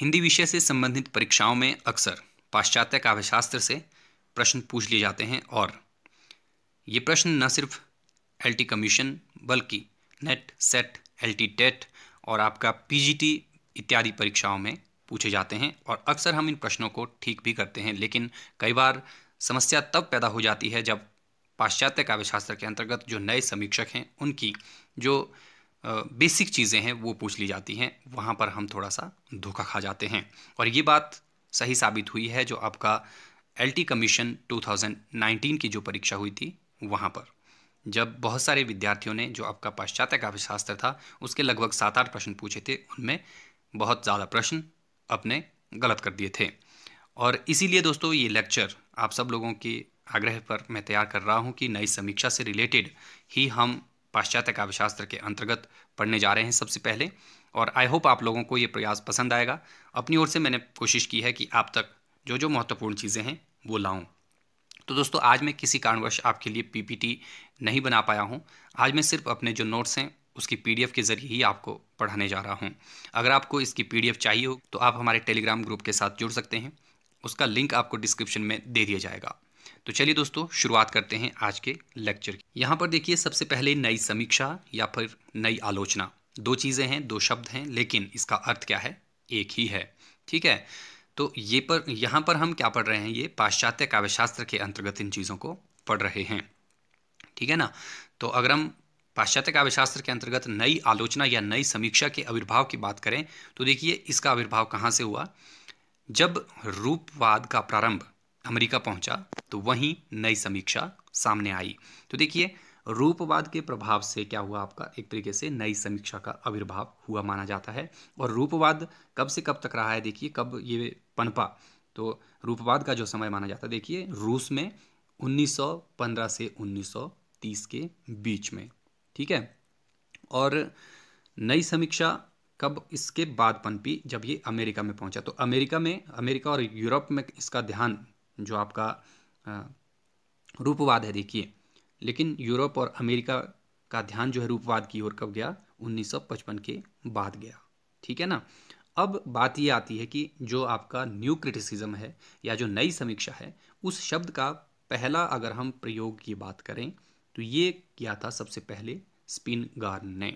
हिंदी विषय से संबंधित परीक्षाओं में अक्सर पाश्चात्य काव्यशास्त्र से प्रश्न पूछ लिए जाते हैं और ये प्रश्न न सिर्फ एल टी कमीशन बल्कि net set L T TET और आपका पी जी टी इत्यादि परीक्षाओं में पूछे जाते हैं और अक्सर हम इन प्रश्नों को ठीक भी करते हैं लेकिन कई बार समस्या तब पैदा हो जाती है जब पाश्चात्य काव्यशास्त्र के अंतर्गत जो नए समीक्षक हैं उनकी जो बेसिक चीज़ें हैं वो पूछ ली जाती हैं वहाँ पर हम थोड़ा सा धोखा खा जाते हैं और ये बात सही साबित हुई है जो आपका एल कमीशन 2019 की जो परीक्षा हुई थी वहाँ पर जब बहुत सारे विद्यार्थियों ने जो आपका पाश्चात्य काव्य शास्त्र था उसके लगभग सात आठ प्रश्न पूछे थे उनमें बहुत ज़्यादा प्रश्न अपने गलत कर दिए थे और इसीलिए दोस्तों ये लेक्चर आप सब लोगों के आग्रह पर मैं तैयार कर रहा हूँ कि नई समीक्षा से रिलेटेड ही हम पाश्चात्य काव्यशास्त्र के अंतर्गत पढ़ने जा रहे हैं सबसे पहले और आई होप आप लोगों को ये प्रयास पसंद आएगा अपनी ओर से मैंने कोशिश की है कि आप तक जो जो महत्वपूर्ण चीज़ें हैं वो लाऊं तो दोस्तों आज मैं किसी कारणवश आपके लिए पीपीटी नहीं बना पाया हूँ आज मैं सिर्फ अपने जो नोट्स हैं उसकी पीडीएफ के ज़रिए ही आपको पढ़ाने जा रहा हूँ अगर आपको इसकी पीडीएफ चाहिए हो तो आप हमारे टेलीग्राम ग्रुप के साथ जुड़ सकते हैं उसका लिंक आपको डिस्क्रिप्शन में दे दिया जाएगा तो चलिए दोस्तों शुरुआत करते हैं आज के लेक्चर की यहाँ पर देखिए सबसे पहले नई समीक्षा या फिर नई आलोचना दो चीज़ें हैं दो शब्द हैं लेकिन इसका अर्थ क्या है एक ही है ठीक है तो ये पर यहाँ पर हम क्या पढ़ रहे हैं ये पाश्चात्य काव्यशास्त्र के अंतर्गत इन चीज़ों को पढ़ रहे हैं ठीक है ना तो अगर हम पाश्चात्य काव्यशास्त्र के अंतर्गत नई आलोचना या नई समीक्षा के आविर्भाव की बात करें तो देखिए इसका आविर्भाव कहाँ से हुआ जब रूपवाद का प्रारंभ अमेरिका पहुंचा तो वहीं नई समीक्षा सामने आई तो देखिए रूपवाद के प्रभाव से क्या हुआ आपका एक तरीके से नई समीक्षा का आविर्भाव हुआ माना जाता है और रूपवाद कब से कब तक रहा है देखिए कब ये पनपा तो रूपवाद का जो समय माना जाता है देखिए रूस में 1915 से 1930 के बीच में ठीक है और नई समीक्षा कब इसके बाद पनपी जब ये अमेरिका में पहुंचा तो अमेरिका में अमेरिका और यूरोप में इसका ध्यान जो आपका रूपवाद है देखिए लेकिन यूरोप और अमेरिका का ध्यान जो है रूपवाद की ओर कब गया 1955 के बाद गया ठीक है ना अब बात ये आती है कि जो आपका न्यू क्रिटिसिज्म है या जो नई समीक्षा है उस शब्द का पहला अगर हम प्रयोग की बात करें तो ये किया था सबसे पहले स्पिन गार्न ने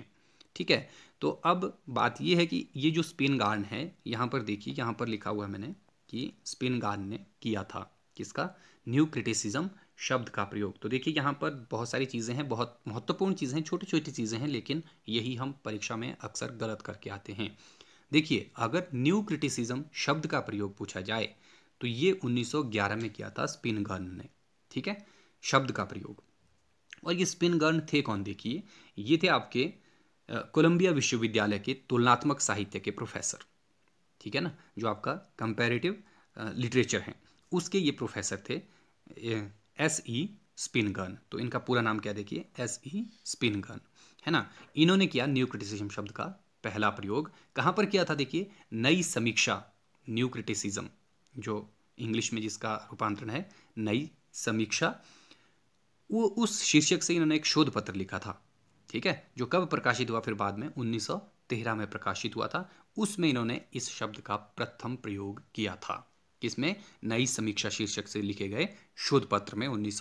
ठीक है तो अब बात ये है कि ये जो स्पिन गार्न है यहाँ पर देखिए यहाँ पर लिखा हुआ है मैंने कि स्पिनगान ने किया था किसका न्यू क्रिटिसिज्म शब्द का प्रयोग तो देखिए यहाँ पर बहुत सारी चीज़ें हैं बहुत महत्वपूर्ण चीज़ें हैं छोटी छोटी चीज़ें हैं लेकिन यही हम परीक्षा में अक्सर गलत करके आते हैं देखिए अगर न्यू क्रिटिसिज्म शब्द का प्रयोग पूछा जाए तो ये 1911 में किया था स्पिन ने ठीक है शब्द का प्रयोग और ये स्पिन गन थे कौन देखिए ये थे आपके कोलंबिया विश्वविद्यालय के तुलनात्मक साहित्य के प्रोफेसर ठीक है ना जो आपका कंपेरेटिव लिटरेचर है उसके ये प्रोफेसर थे एस ई स्पिन गन तो इनका पूरा नाम क्या देखिए एस ई स्पिन गन है ना इन्होंने किया न्यू क्रिटिसिज्म शब्द का पहला प्रयोग कहाँ पर किया था देखिए नई समीक्षा न्यू क्रिटिसिज्म जो इंग्लिश में जिसका रूपांतरण है नई समीक्षा वो उस शीर्षक से इन्होंने एक शोध पत्र लिखा था ठीक है जो कब प्रकाशित हुआ फिर बाद में तेरह में प्रकाशित हुआ था उसमें इन्होंने इस शब्द का प्रथम प्रयोग किया था किसमें नई समीक्षा शीर्षक से लिखे गए शोध पत्र में उन्नीस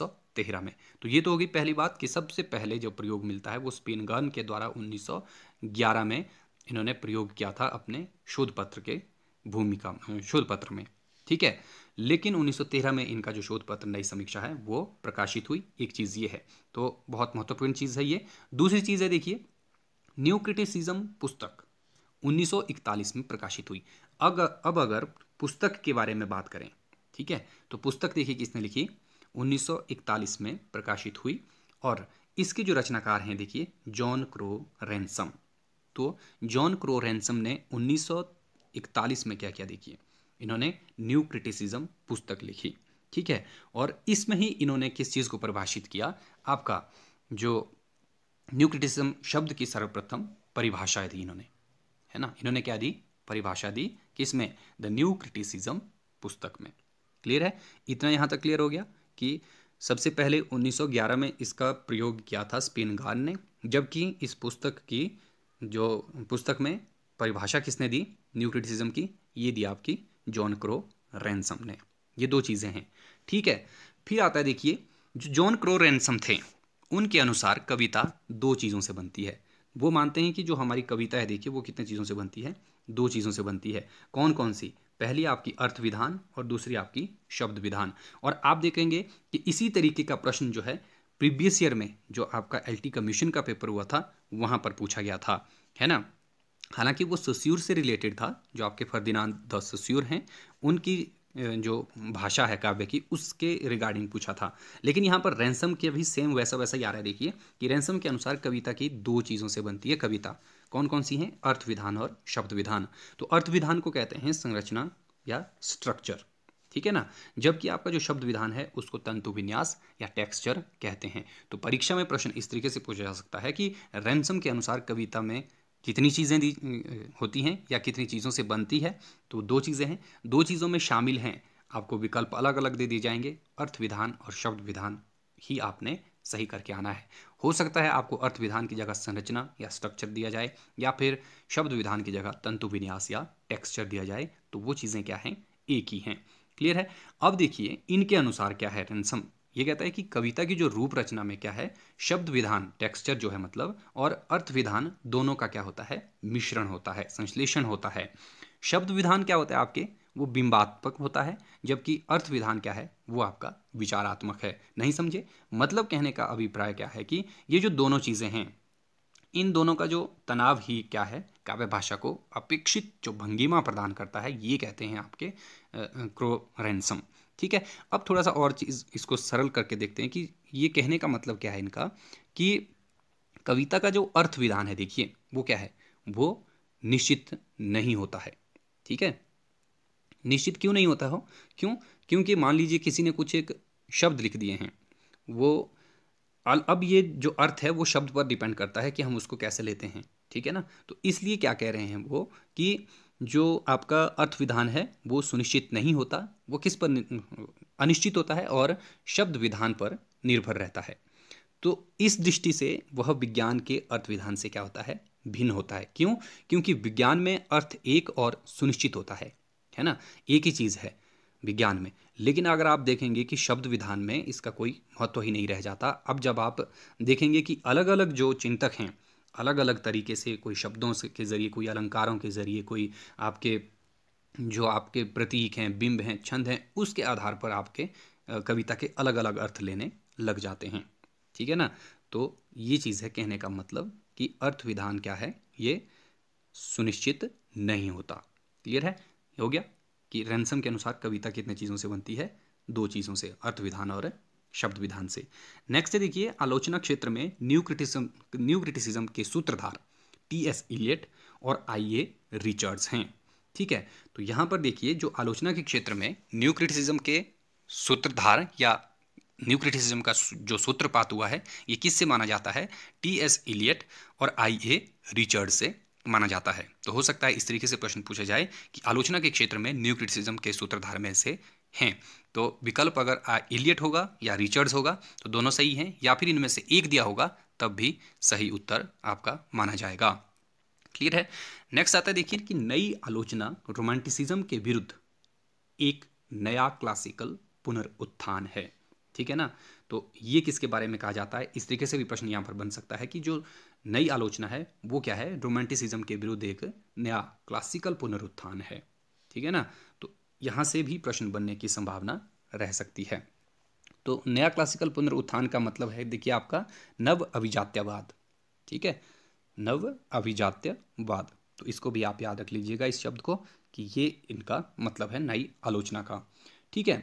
में तो ये तो होगी पहली बात कि सबसे पहले जो प्रयोग मिलता है वो स्पिन स्पिनगन के द्वारा 1911 में इन्होंने प्रयोग किया था अपने शोध पत्र के भूमिका शोध पत्र में ठीक है लेकिन 1913 में इनका जो शोध पत्र नई समीक्षा है वो प्रकाशित हुई एक चीज़ ये है तो बहुत महत्वपूर्ण चीज़ है ये दूसरी चीज़ है देखिए न्यू क्रिटिसिज्म पुस्तक 1941 में प्रकाशित हुई अग, अब अगर पुस्तक के बारे में बात करें ठीक है तो पुस्तक देखिए किसने लिखी 1941 में प्रकाशित हुई और इसके जो रचनाकार हैं देखिए जॉन क्रो रैनसम तो जॉन क्रो रैनसम ने 1941 में क्या क्या देखिए इन्होंने न्यू क्रिटिसिज्म पुस्तक लिखी ठीक है और इसमें ही इन्होंने किस चीज़ को परिभाषित किया आपका जो न्यू क्रिटिसिज्म शब्द की सर्वप्रथम परिभाषा दी इन्होंने है ना इन्होंने क्या दी परिभाषा दी कि इसमें द न्यू क्रिटिसिज्म पुस्तक में क्लियर है इतना यहाँ तक क्लियर हो गया कि सबसे पहले 1911 में इसका प्रयोग किया था स्पेनगान ने जबकि इस पुस्तक की जो पुस्तक में परिभाषा किसने दी न्यू क्रिटिसिज्म की ये दी आपकी जॉन क्रो रैनसम ने ये दो चीज़ें हैं ठीक है फिर आता है देखिए जो जॉन क्रो रैनसम थे उनके अनुसार कविता दो चीज़ों से बनती है वो मानते हैं कि जो हमारी कविता है देखिए वो कितने चीज़ों से बनती है दो चीज़ों से बनती है कौन कौन सी पहली आपकी अर्थ विधान और दूसरी आपकी शब्द विधान और आप देखेंगे कि इसी तरीके का प्रश्न जो है प्रीवियस ईयर में जो आपका एल कमीशन का पेपर हुआ था वहाँ पर पूछा गया था है ना हालांकि वो सस्यूर से रिलेटेड था जो आपके फर्दीनान द सस्यूर हैं उनकी जो भाषा है काव्य की उसके रिगार्डिंग पूछा था लेकिन यहाँ पर रैंसम के भी सेम वैसा वैसा ही आ रहा है देखिए कि रैंसम के अनुसार कविता की दो चीज़ों से बनती है कविता कौन कौन सी हैं अर्थ विधान और शब्द विधान तो अर्थ विधान को कहते हैं संरचना या स्ट्रक्चर ठीक है ना जबकि आपका जो शब्द विधान है उसको तंतु विन्यास या टेक्सचर कहते हैं तो परीक्षा में प्रश्न इस तरीके से पूछा जा सकता है कि रैंसम के अनुसार कविता में कितनी चीज़ें दी होती हैं या कितनी चीज़ों से बनती है तो दो चीज़ें हैं दो चीज़ों में शामिल हैं आपको विकल्प अलग अलग दे दिए जाएंगे अर्थ विधान और शब्द विधान ही आपने सही करके आना है हो सकता है आपको अर्थ विधान की जगह संरचना या स्ट्रक्चर दिया जाए या फिर शब्द विधान की जगह तंतु विन्यास या टेक्सचर दिया जाए तो वो चीज़ें क्या हैं एक ही हैं क्लियर है अब देखिए इनके अनुसार क्या है रेंसम ये कहता है कि कविता की जो रूप रचना में क्या है शब्द विधान टेक्सचर जो है मतलब और अर्थ विधान दोनों का क्या होता है मिश्रण होता है संश्लेषण होता है शब्द विधान क्या होता है आपके वो बिंबात्मक होता है जबकि अर्थ विधान क्या है वो आपका विचारात्मक है नहीं समझे मतलब कहने का अभिप्राय क्या है कि ये जो दोनों चीज़ें हैं इन दोनों का जो तनाव ही क्या है काव्य भाषा को अपेक्षित जो भंगिमा प्रदान करता है ये कहते हैं आपके क्रो रैनसम ठीक है अब थोड़ा सा और चीज़ इसको सरल करके देखते हैं कि ये कहने का मतलब क्या है इनका कि कविता का जो अर्थ विधान है देखिए वो क्या है वो निश्चित नहीं होता है ठीक है निश्चित क्यों नहीं होता हो क्यों क्योंकि मान लीजिए किसी ने कुछ एक शब्द लिख दिए हैं वो अब ये जो अर्थ है वो शब्द पर डिपेंड करता है कि हम उसको कैसे लेते हैं ठीक है ना तो इसलिए क्या कह रहे हैं वो कि जो आपका अर्थविधान है वो सुनिश्चित नहीं होता वो किस पर अनिश्चित होता है और शब्द विधान पर निर्भर रहता है तो इस दृष्टि से वह विज्ञान के अर्थविधान से क्या होता है भिन्न होता है क्यों क्योंकि विज्ञान में अर्थ एक और सुनिश्चित होता है है ना एक ही चीज़ है विज्ञान में लेकिन अगर आप देखेंगे कि शब्द विधान में इसका कोई महत्व ही नहीं रह जाता अब जब आप देखेंगे कि अलग अलग जो चिंतक हैं अलग अलग तरीके से कोई शब्दों से के ज़रिए कोई अलंकारों के ज़रिए कोई आपके जो आपके प्रतीक हैं बिंब हैं छंद हैं उसके आधार पर आपके कविता के अलग अलग अर्थ लेने लग जाते हैं ठीक है ना तो ये चीज़ है कहने का मतलब कि अर्थ विधान क्या है ये सुनिश्चित नहीं होता क्लियर है हो गया कि रैनसम के अनुसार कविता कितने चीज़ों से बनती है दो चीज़ों से अर्थ विधान और शब्द विधान से नेक्स्ट है देखिए आलोचना क्षेत्र में न्यू क्रिटिसम न्यू क्रिटिसिज्म के सूत्रधार टी एस इलियट और आई ए रिचर्ड्स हैं ठीक है तो यहाँ पर देखिए जो आलोचना के क्षेत्र में न्यू क्रिटिसिज्म के सूत्रधार या न्यू क्रिटिसिज्म का जो सूत्रपात हुआ है ये किससे माना जाता है टी एस इलियट और आई ए रिचर्ड से माना जाता है तो हो सकता है इस तरीके से प्रश्न पूछा जाए कि आलोचना के क्षेत्र में न्यू क्रिटिसिज्म के सूत्रधार में से हैं तो विकल्प अगर आ इलियट होगा या रिचर्ड्स होगा तो दोनों सही हैं या फिर इनमें से एक दिया होगा तब भी सही उत्तर आपका माना जाएगा क्लियर है नेक्स्ट आता है देखिए कि नई आलोचना रोमांटिसिज्म के विरुद्ध एक नया क्लासिकल पुनरुत्थान है ठीक है ना तो ये किसके बारे में कहा जाता है इस तरीके से भी प्रश्न यहाँ पर बन सकता है कि जो नई आलोचना है वो क्या है रोमांटिसिज्म के विरुद्ध एक नया क्लासिकल पुनरुत्थान है ठीक है ना यहाँ से भी प्रश्न बनने की संभावना रह सकती है तो नया क्लासिकल पुनरुत्थान का मतलब है देखिए आपका नव अभिजात्यवाद ठीक है नव अभिजात्यवाद तो इसको भी आप याद रख लीजिएगा इस शब्द को कि ये इनका मतलब है नई आलोचना का ठीक है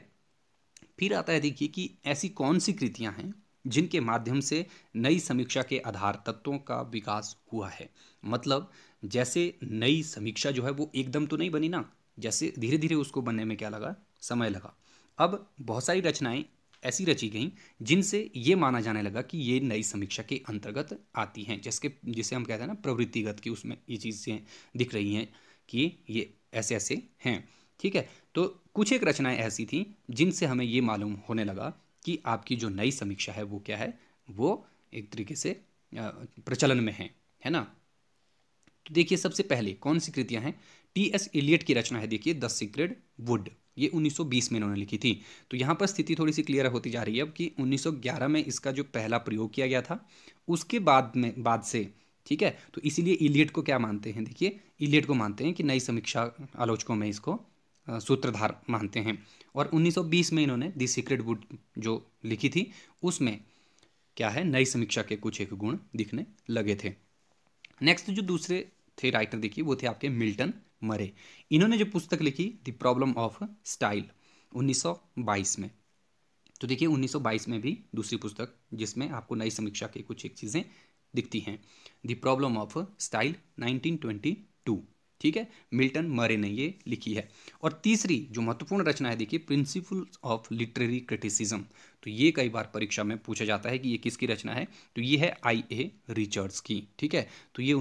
फिर आता है देखिए कि ऐसी कौन सी कृतियां हैं जिनके माध्यम से नई समीक्षा के आधार तत्वों का विकास हुआ है मतलब जैसे नई समीक्षा जो है वो एकदम तो नहीं बनी ना जैसे धीरे धीरे उसको बनने में क्या लगा समय लगा अब बहुत सारी रचनाएं ऐसी रची गई जिनसे ये माना जाने लगा कि ये नई समीक्षा के अंतर्गत आती हैं जिसके जिसे हम कहते हैं ना प्रवृत्तिगत की उसमें ये चीज़ें दिख रही हैं कि ये ऐसे ऐसे हैं ठीक है तो कुछ एक रचनाएं ऐसी थी जिनसे हमें ये मालूम होने लगा कि आपकी जो नई समीक्षा है वो क्या है वो एक तरीके से प्रचलन में है है ना तो देखिए सबसे पहले कौन सी कृतियाँ हैं टी एस एलियट की रचना है देखिए द सीक्रेट वुड ये 1920 में इन्होंने लिखी थी तो यहाँ पर स्थिति थोड़ी सी क्लियर होती जा रही है अब कि 1911 में इसका जो पहला प्रयोग किया गया था उसके बाद में बाद से ठीक है तो इसीलिए इलियट को क्या मानते हैं देखिए इलियट को मानते हैं कि नई समीक्षा आलोचकों में इसको सूत्रधार मानते हैं और 1920 में इन्होंने दी सीक्रेट वुड जो लिखी थी उसमें क्या है नई समीक्षा के कुछ एक गुण दिखने लगे थे नेक्स्ट जो दूसरे थे राइटर देखिए वो थे आपके मिल्टन मरे इन्होंने जो पुस्तक लिखी द प्रॉब्लम ऑफ स्टाइल 1922 में तो देखिए 1922 में भी दूसरी पुस्तक जिसमें आपको नई समीक्षा की कुछ एक चीज़ें दिखती हैं द प्रॉब्लम ऑफ स्टाइल 1922 ठीक है मिल्टन मरे ने ये लिखी है और तीसरी जो महत्वपूर्ण रचना है देखिए प्रिंसिपल ऑफ लिटरेरी क्रिटिसिज्म तो ये कई बार परीक्षा में पूछा जाता है कि ये किसकी रचना है तो ये है आई ए रिचर्ड्स की ठीक है तो ये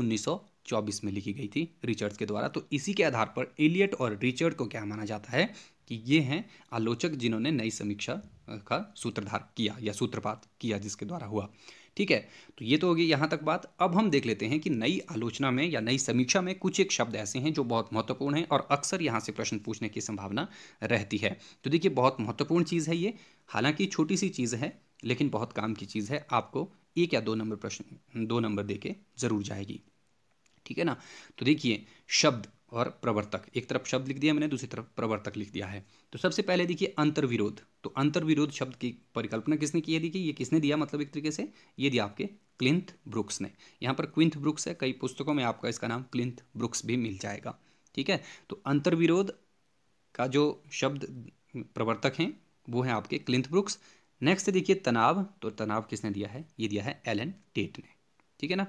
1924 में लिखी गई थी रिचर्ड्स के द्वारा तो इसी के आधार पर एलियट और रिचर्ड को क्या माना जाता है कि ये हैं आलोचक जिन्होंने नई समीक्षा का सूत्रधार किया या सूत्रपात किया जिसके द्वारा हुआ ठीक है तो ये तो होगी यहाँ तक बात अब हम देख लेते हैं कि नई आलोचना में या नई समीक्षा में कुछ एक शब्द ऐसे हैं जो बहुत महत्वपूर्ण हैं और अक्सर यहाँ से प्रश्न पूछने की संभावना रहती है तो देखिए बहुत महत्वपूर्ण चीज़ है ये हालांकि छोटी सी चीज़ है लेकिन बहुत काम की चीज़ है आपको एक या दो नंबर प्रश्न दो नंबर दे के ज़रूर जाएगी ठीक है ना तो देखिए शब्द और प्रवर्तक एक तरफ शब्द लिख दिया मैंने दूसरी तरफ प्रवर्तक लिख दिया है तो सबसे पहले देखिए अंतर्विरोध तो अंतर्विरोध शब्द की परिकल्पना किसने की है देखिए ये किसने दिया मतलब एक तरीके से ये दिया आपके क्लिंथ ब्रुक्स ने यहाँ पर क्विंथ ब्रुक्स है कई पुस्तकों में आपका इसका नाम क्लिंथ ब्रुक्स भी मिल जाएगा ठीक है तो अंतर्विरोध का जो शब्द प्रवर्तक हैं वो हैं आपके क्लिंथ ब्रुक्स नेक्स्ट देखिए तनाव तो तनाव किसने दिया है ये दिया है एलन टेट ने ठीक है ना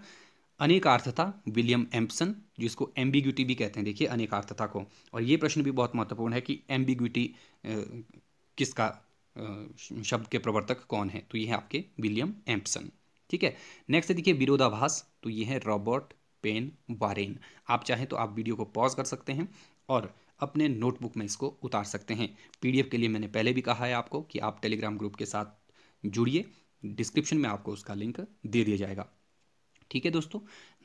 अनेकार्थता विलियम एम्पसन जिसको एम्बिग्यूटी भी कहते हैं देखिए अनेकार्थता को और ये प्रश्न भी बहुत महत्वपूर्ण है कि एम्बिग्यूटी किसका शब्द के प्रवर्तक कौन है तो ये है आपके विलियम एम्पसन ठीक है नेक्स्ट देखिए विरोधाभास तो ये है रॉबर्ट पेन बारेन आप चाहें तो आप वीडियो को पॉज कर सकते हैं और अपने नोटबुक में इसको उतार सकते हैं पीडीएफ के लिए मैंने पहले भी कहा है आपको कि आप टेलीग्राम ग्रुप के साथ जुड़िए डिस्क्रिप्शन में आपको उसका लिंक दे दिया जाएगा ठीक है दोस्तों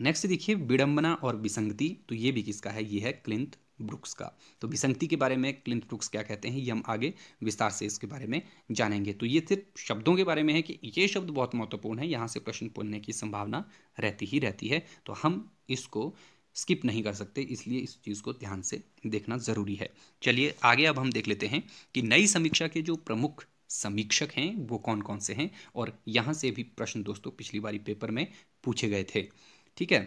नेक्स्ट देखिए विडंबना और विसंगति तो ये भी किसका है ये है क्लिंत ब्रुक्स का तो विसंगति के बारे में क्लिंत ब्रुक्स क्या कहते हैं ये हम आगे विस्तार से इसके बारे में जानेंगे तो ये सिर्फ शब्दों के बारे में है कि ये शब्द बहुत महत्वपूर्ण है यहाँ से प्रश्न पूछने की संभावना रहती ही रहती है तो हम इसको स्किप नहीं कर सकते इसलिए इस चीज़ को ध्यान से देखना ज़रूरी है चलिए आगे अब हम देख लेते हैं कि नई समीक्षा के जो प्रमुख समीक्षक हैं वो कौन कौन से हैं और यहाँ से भी प्रश्न दोस्तों पिछली बारी पेपर में पूछे गए थे ठीक है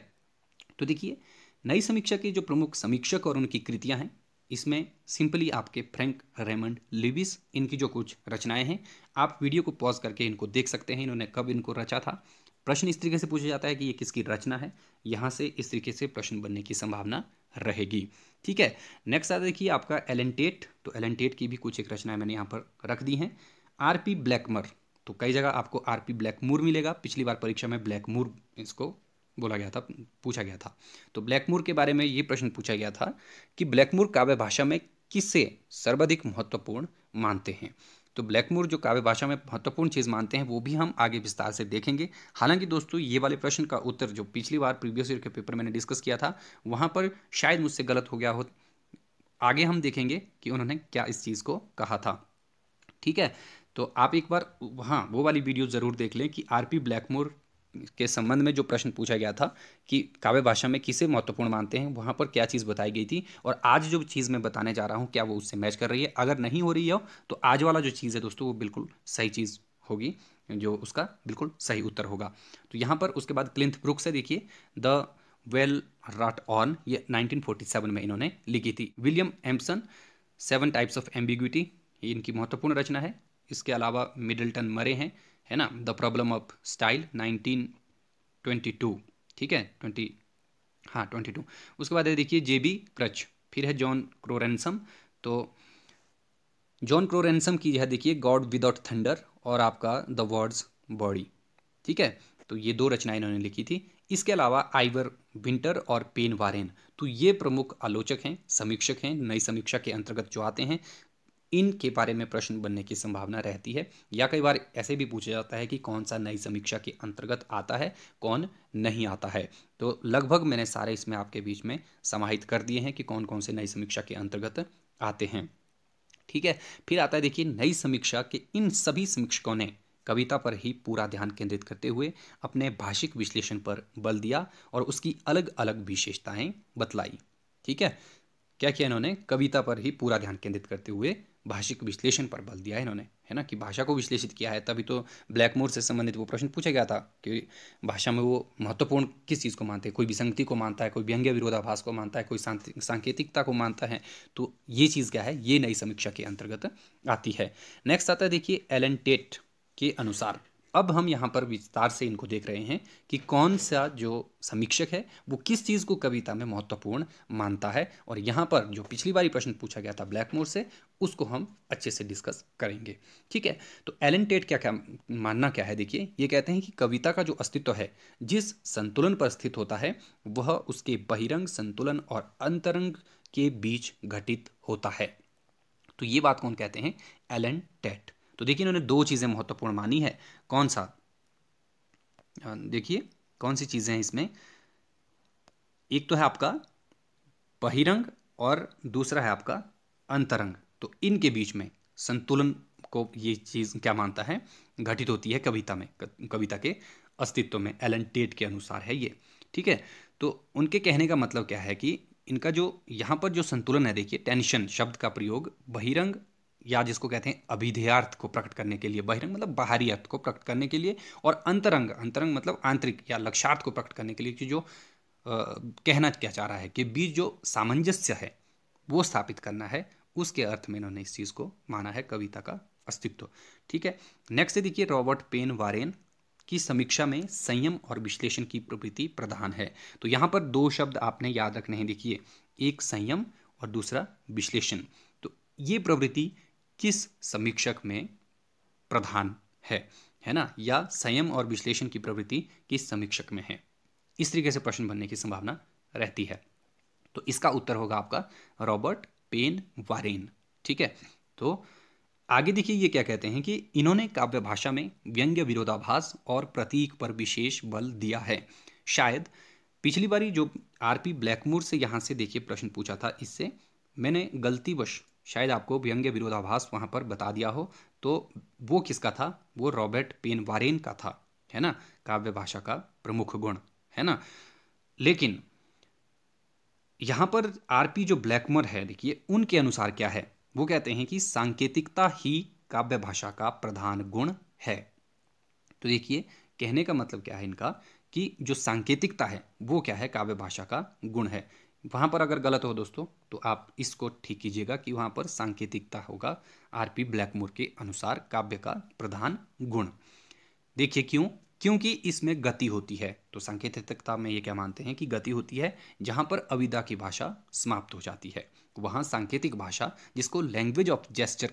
तो देखिए नई समीक्षा के जो प्रमुख समीक्षक और उनकी कृतियां हैं इसमें सिंपली आपके फ्रैंक रेमंड लिविस इनकी जो कुछ रचनाएं हैं आप वीडियो को पॉज करके इनको देख सकते हैं इन्होंने कब इनको रचा था प्रश्न इस तरीके से पूछा जाता है कि ये किसकी रचना है यहाँ से इस तरीके से प्रश्न बनने की संभावना रहेगी ठीक है नेक्स्ट आता देखिए आपका एलेंटेट तो एलेंटेट की भी कुछ एक रचनाएं मैंने यहाँ पर रख दी हैं आर पी ब्लैकमर तो कई जगह आपको आर पी मूर मिलेगा पिछली बार परीक्षा में ब्लैक मूर इसको बोला गया था पूछा गया था तो ब्लैक मूर के बारे में ये प्रश्न पूछा गया था कि मूर काव्य भाषा में किसे सर्वाधिक महत्वपूर्ण मानते हैं तो ब्लैकमूर जो काव्य भाषा में महत्वपूर्ण चीज़ मानते हैं वो भी हम आगे विस्तार से देखेंगे हालांकि दोस्तों ये वाले प्रश्न का उत्तर जो पिछली बार प्रीवियस ईयर के पेपर मैंने डिस्कस किया था वहाँ पर शायद मुझसे गलत हो गया हो आगे हम देखेंगे कि उन्होंने क्या इस चीज़ को कहा था ठीक है तो आप एक बार हाँ वो वाली वीडियो ज़रूर देख लें कि आर पी ब्लैकमोर के संबंध में जो प्रश्न पूछा गया था कि काव्य भाषा में किसे महत्वपूर्ण मानते हैं वहाँ पर क्या चीज़ बताई गई थी और आज जो चीज़ मैं बताने जा रहा हूँ क्या वो उससे मैच कर रही है अगर नहीं हो रही है तो आज वाला जो चीज़ है दोस्तों वो बिल्कुल सही चीज़ होगी जो उसका बिल्कुल सही उत्तर होगा तो यहाँ पर उसके बाद क्लिंथ ब्रुक से देखिए द वेल राट ऑन ये 1947 में इन्होंने लिखी थी William Empson seven types of ambiguity इनकी महत्वपूर्ण रचना है इसके अलावा मिडिल्टन मरे हैं है ना द प्रॉब्लम ऑफ स्टाइल 1922 ठीक है ट्वेंटी हाँ ट्वेंटी टू उसके बाद है देखिए जे बी क्रच फिर है जॉन क्रोरेंसम तो जॉन क्रोरेंसम की है देखिए गॉड विदाउट थंडर और आपका द वर्ड्स बॉडी ठीक है तो ये दो रचनाएं इन्होंने लिखी थी इसके अलावा आइवर विंटर और पेन वारेन तो ये प्रमुख आलोचक हैं समीक्षक हैं नई समीक्षा के अंतर्गत जो आते हैं इनके बारे में प्रश्न बनने की संभावना रहती है या कई बार ऐसे भी पूछा जाता है कि कौन सा नई समीक्षा के अंतर्गत आता है कौन नहीं आता है तो लगभग मैंने सारे इसमें आपके बीच में समाहित कर दिए हैं कि कौन कौन से नई समीक्षा के अंतर्गत आते हैं ठीक है फिर आता है देखिए नई समीक्षा के इन सभी समीक्षकों ने कविता पर ही पूरा ध्यान केंद्रित करते हुए अपने भाषिक विश्लेषण पर बल दिया और उसकी अलग अलग विशेषताएं बतलाई ठीक है क्या किया इन्होंने कविता पर ही पूरा ध्यान केंद्रित करते हुए भाषिक विश्लेषण पर बल दिया है इन्होंने है ना कि भाषा को विश्लेषित किया है तभी तो ब्लैक मोर से संबंधित वो प्रश्न पूछा गया था कि भाषा में वो महत्वपूर्ण किस चीज़ को मानते हैं कोई विसंगति को मानता है कोई व्यंग्य विरोधाभास को मानता है कोई सांकेतिकता को मानता है तो ये चीज़ क्या है ये नई समीक्षा के अंतर्गत आती है नेक्स्ट आता है देखिए एलन टेट के अनुसार अब हम यहाँ पर विस्तार से इनको देख रहे हैं कि कौन सा जो समीक्षक है वो किस चीज़ को कविता में महत्वपूर्ण मानता है और यहाँ पर जो पिछली बारी प्रश्न पूछा गया था ब्लैकमोर से उसको हम अच्छे से डिस्कस करेंगे ठीक है तो एलन टेट क्या क्या मानना क्या है देखिए ये कहते हैं कि कविता का जो अस्तित्व है जिस संतुलन पर स्थित होता है वह उसके बहिरंग संतुलन और अंतरंग के बीच घटित होता है तो ये बात कौन कहते हैं एलन टेट तो देखिए इन्होंने दो चीज़ें महत्वपूर्ण मानी है कौन सा देखिए कौन सी चीज़ें हैं इसमें एक तो है आपका बहिरंग और दूसरा है आपका अंतरंग तो इनके बीच में संतुलन को ये चीज़ क्या मानता है घटित होती है कविता में कविता के अस्तित्व में एलन टेट के अनुसार है ये ठीक है तो उनके कहने का मतलब क्या है कि इनका जो यहाँ पर जो संतुलन है देखिए टेंशन शब्द का प्रयोग बहिरंग या जिसको कहते हैं अभिधेयार्थ को प्रकट करने के लिए बहिरंग मतलब बाहरी अर्थ को प्रकट करने के लिए और अंतरंग अंतरंग मतलब आंतरिक या लक्ष्यार्थ को प्रकट करने के लिए कि जो आ, कहना क्या चाह रहा है कि बीच जो सामंजस्य है वो स्थापित करना है उसके अर्थ में इन्होंने इस चीज़ को माना है कविता का अस्तित्व ठीक है नेक्स्ट देखिए रॉबर्ट पेन वारेन की समीक्षा में संयम और विश्लेषण की प्रवृत्ति प्रधान है तो यहां पर दो शब्द आपने याद रखने हैं देखिए एक संयम और दूसरा विश्लेषण तो ये प्रवृत्ति किस समीक्षक में प्रधान है है ना या संयम और विश्लेषण की प्रवृत्ति किस समीक्षक में है इस तरीके से प्रश्न बनने की संभावना रहती है तो इसका उत्तर होगा आपका रॉबर्ट पेन वारेन ठीक है तो आगे देखिए ये क्या कहते हैं कि इन्होंने काव्य भाषा में व्यंग्य विरोधाभास और प्रतीक पर विशेष बल दिया है शायद पिछली बारी जो आर पी ब्लैकमूर से यहाँ से देखिए प्रश्न पूछा था इससे मैंने गलतीवश शायद आपको व्यंग्य विरोधाभास वहाँ पर बता दिया हो तो वो किसका था वो रॉबर्ट पेन वारेन का था है ना काव्य भाषा का प्रमुख गुण है ना लेकिन यहाँ पर आरपी जो ब्लैकमर है देखिए उनके अनुसार क्या है वो कहते हैं कि सांकेतिकता ही काव्य भाषा का प्रधान गुण है तो देखिए कहने का मतलब क्या है इनका कि जो सांकेतिकता है वो क्या है काव्य भाषा का गुण है वहाँ पर अगर गलत हो दोस्तों तो आप इसको ठीक कीजिएगा कि वहाँ पर सांकेतिकता होगा आरपी ब्लैकमोर के अनुसार काव्य का प्रधान गुण देखिए क्यों क्योंकि इसमें गति होती है तो सांकेतिकता में ये क्या मानते हैं कि गति होती है जहाँ पर अविदा की भाषा समाप्त हो जाती है वहाँ सांकेतिक भाषा जिसको लैंग्वेज ऑफ जेस्चर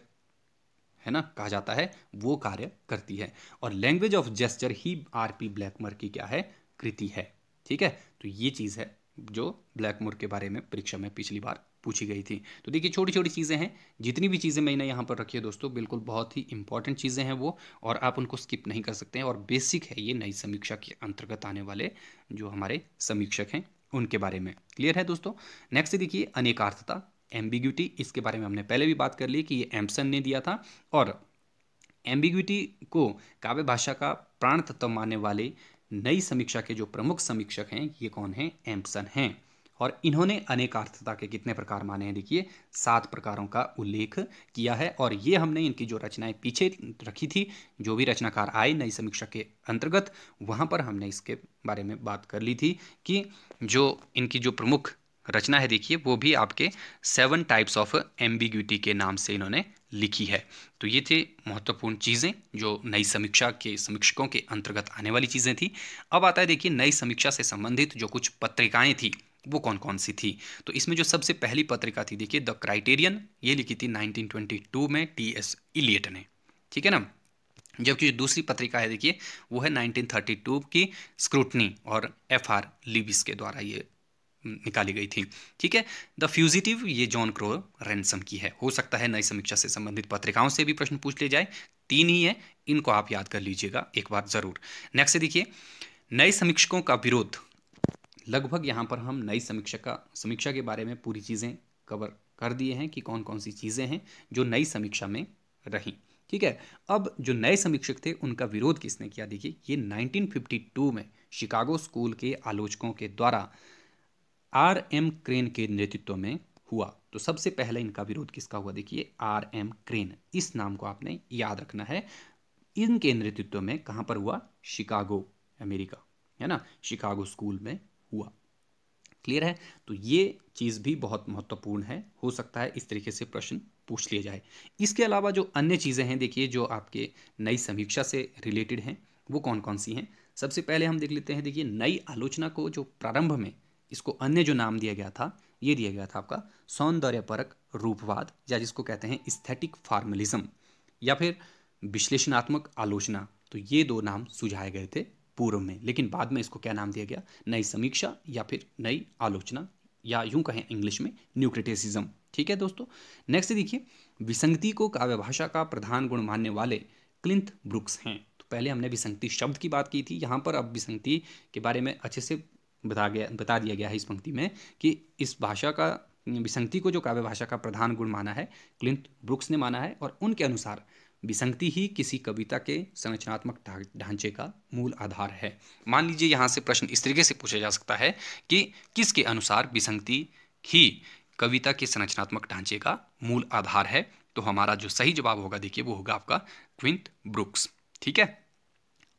है ना कहा जाता है वो कार्य करती है और लैंग्वेज ऑफ जेस्चर ही आर पी ब्लैकमर की क्या है कृति है ठीक है तो ये चीज़ है जो ब्लैकमोर के बारे में परीक्षा में पिछली बार पूछी गई थी तो देखिए छोटी छोटी चीज़ें हैं जितनी भी चीज़ें मैंने यहाँ पर रखी है दोस्तों बिल्कुल बहुत ही इंपॉर्टेंट चीज़ें हैं वो और आप उनको स्किप नहीं कर सकते हैं और बेसिक है ये नई समीक्षा के अंतर्गत आने वाले जो हमारे समीक्षक हैं उनके बारे में क्लियर है दोस्तों नेक्स्ट देखिए अनेकार्थता एम्बिग्यूटी इसके बारे में हमने पहले भी बात कर ली कि ये एम्सन ने दिया था और एम्बिग्यूटी को काव्य भाषा का प्राण तत्व मानने वाले नई समीक्षा के जो प्रमुख समीक्षक हैं ये कौन हैं एम्पसन हैं और इन्होंने अनेकार्थता के कितने प्रकार माने हैं देखिए सात प्रकारों का उल्लेख किया है और ये हमने इनकी जो रचनाएं पीछे रखी थी जो भी रचनाकार आए नई समीक्षा के अंतर्गत वहाँ पर हमने इसके बारे में बात कर ली थी कि जो इनकी जो प्रमुख रचना है देखिए वो भी आपके सेवन टाइप्स ऑफ एम्बिग्यूटी के नाम से इन्होंने लिखी है तो ये थे महत्वपूर्ण चीज़ें जो नई समीक्षा के समीक्षकों के अंतर्गत आने वाली चीज़ें थी अब आता है देखिए नई समीक्षा से संबंधित जो कुछ पत्रिकाएं थी वो कौन कौन सी थी तो इसमें जो सबसे पहली पत्रिका थी देखिए द क्राइटेरियन ये लिखी थी 1922 में टी एस इलियट ने ठीक है ना जबकि जो दूसरी पत्रिका है देखिए वो है 1932 की स्क्रूटनी और एफ आर लिविस के द्वारा ये निकाली गई थी ठीक है द फ्यूजिटिव ये जॉन क्रो रैनसम की है हो सकता है नई समीक्षा से संबंधित पत्रिकाओं से भी प्रश्न पूछ ले जाए तीन ही है इनको आप याद कर लीजिएगा एक बार ज़रूर नेक्स्ट देखिए नए समीक्षकों का विरोध लगभग यहाँ पर हम नई समीक्षा का समीक्षा के बारे में पूरी चीज़ें कवर कर दिए हैं कि कौन कौन सी चीज़ें हैं जो नई समीक्षा में रहीं ठीक है अब जो नए समीक्षक थे उनका विरोध किसने किया देखिए ये 1952 में शिकागो स्कूल के आलोचकों के द्वारा आर एम क्रेन के नेतृत्व में हुआ तो सबसे पहले इनका विरोध किसका हुआ देखिए आर एम क्रेन इस नाम को आपने याद रखना है इनके नेतृत्व में कहाँ पर हुआ शिकागो अमेरिका है ना शिकागो स्कूल में हुआ क्लियर है तो ये चीज़ भी बहुत महत्वपूर्ण है हो सकता है इस तरीके से प्रश्न पूछ लिया जाए इसके अलावा जो अन्य चीज़ें हैं देखिए जो आपके नई समीक्षा से रिलेटेड हैं वो कौन कौन सी हैं सबसे पहले हम देख लेते हैं देखिए नई आलोचना को जो प्रारंभ में इसको अन्य जो नाम दिया गया था ये दिया गया था आपका सौंदर्यपरक रूपवाद या जिसको कहते हैं स्थेटिक फार्मलिज्म या फिर विश्लेषणात्मक आलोचना तो ये दो नाम सुझाए गए थे पूर्व में लेकिन बाद में इसको क्या नाम दिया गया नई समीक्षा या फिर नई आलोचना या यूं कहें इंग्लिश में न्यूक्रिटिसिज्म ठीक है दोस्तों नेक्स्ट देखिए विसंगति को काव्य भाषा का प्रधान गुण मानने वाले क्लिंथ ब्रुक्स हैं तो पहले हमने विसंगति शब्द की बात की थी यहाँ पर अब विसंगति के बारे में अच्छे से बता गया बता दिया गया है इस पंक्ति में कि इस भाषा का विसंगति को जो काव्य भाषा का प्रधान गुण माना है क्लिंथ ब्रुक्स ने माना है और उनके अनुसार विसंगति ही किसी कविता के संरचनात्मक ढांचे का मूल आधार है मान लीजिए यहाँ से प्रश्न इस तरीके से पूछा जा सकता है कि किसके अनुसार विसंगति ही कविता के संरचनात्मक ढांचे का मूल आधार है तो हमारा जो सही जवाब होगा देखिए वो होगा आपका क्विंट ब्रुक्स ठीक है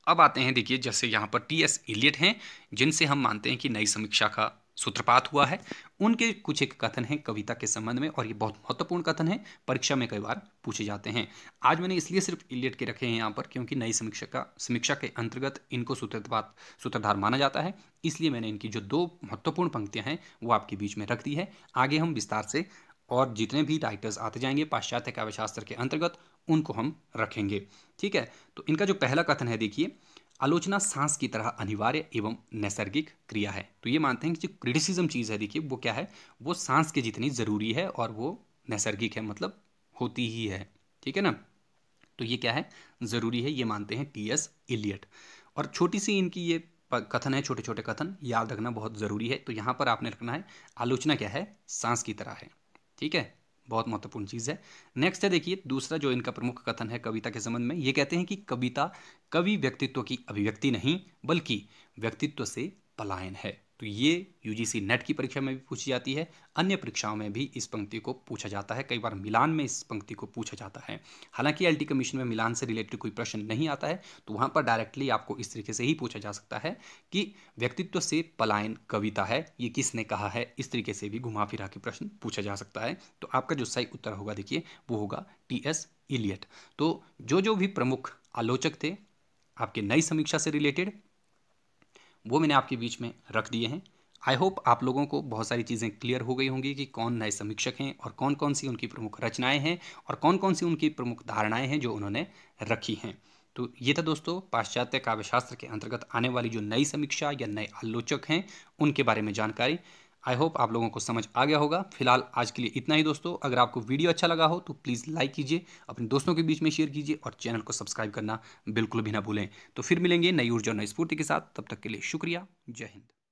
अब आते हैं देखिए जैसे यहाँ पर टी एस इलियट हैं जिनसे हम मानते हैं कि नई समीक्षा का सूत्रपात हुआ है उनके कुछ एक कथन हैं कविता के संबंध में और ये बहुत महत्वपूर्ण कथन है परीक्षा में कई बार पूछे जाते हैं आज मैंने इसलिए सिर्फ इलियट के रखे हैं यहाँ पर क्योंकि नई समीक्षा का समीक्षा के अंतर्गत इनको सूत्रपात सूत्रधार माना जाता है इसलिए मैंने इनकी जो दो महत्वपूर्ण पंक्तियाँ हैं वो आपके बीच में रख दी है आगे हम विस्तार से और जितने भी राइटर्स आते जाएंगे पाश्चात्य काव्यशास्त्र के अंतर्गत उनको हम रखेंगे ठीक है तो इनका जो पहला कथन है देखिए आलोचना सांस की तरह अनिवार्य एवं नैसर्गिक क्रिया है तो ये मानते हैं कि जो क्रिटिसिज्म चीज़ है देखिए वो क्या है वो सांस के जितनी ज़रूरी है और वो नैसर्गिक है मतलब होती ही है ठीक है ना तो ये क्या है ज़रूरी है ये मानते हैं टी एस इलियट और छोटी सी इनकी ये कथन है छोटे छोटे कथन याद रखना बहुत ज़रूरी है तो यहाँ पर आपने रखना है आलोचना क्या है सांस की तरह है ठीक है बहुत महत्वपूर्ण चीज़ है नेक्स्ट है देखिए दूसरा जो इनका प्रमुख कथन है कविता के संबंध में ये कहते हैं कि कविता कवि व्यक्तित्व की अभिव्यक्ति नहीं बल्कि व्यक्तित्व से पलायन है तो ये यूजीसी नेट की परीक्षा में भी पूछी जाती है अन्य परीक्षाओं में भी इस पंक्ति को पूछा जाता है कई बार मिलान में इस पंक्ति को पूछा जाता है हालांकि एलटी कमीशन में मिलान से रिलेटेड कोई प्रश्न नहीं आता है तो वहाँ पर डायरेक्टली आपको इस तरीके से ही पूछा जा सकता है कि व्यक्तित्व से पलायन कविता है ये किसने कहा है इस तरीके से भी घुमा फिरा के प्रश्न पूछा जा सकता है तो आपका जो सही उत्तर होगा देखिए वो होगा टी एस इलियट तो जो जो भी प्रमुख आलोचक थे आपके नई समीक्षा से रिलेटेड वो मैंने आपके बीच में रख दिए हैं आई होप आप लोगों को बहुत सारी चीज़ें क्लियर हो गई होंगी कि कौन नए समीक्षक हैं और कौन कौन सी उनकी प्रमुख रचनाएं हैं और कौन कौन सी उनकी प्रमुख धारणाएं हैं जो उन्होंने रखी हैं तो ये था दोस्तों पाश्चात्य काव्यशास्त्र के अंतर्गत आने वाली जो नई समीक्षा या नए आलोचक हैं उनके बारे में जानकारी आई होप आप लोगों को समझ आ गया होगा फिलहाल आज के लिए इतना ही दोस्तों अगर आपको वीडियो अच्छा लगा हो तो प्लीज़ लाइक कीजिए अपने दोस्तों के बीच में शेयर कीजिए और चैनल को सब्सक्राइब करना बिल्कुल भी ना भूलें तो फिर मिलेंगे नई ऊर्जा और नई स्फूर्ति के साथ तब तक के लिए शुक्रिया जय हिंद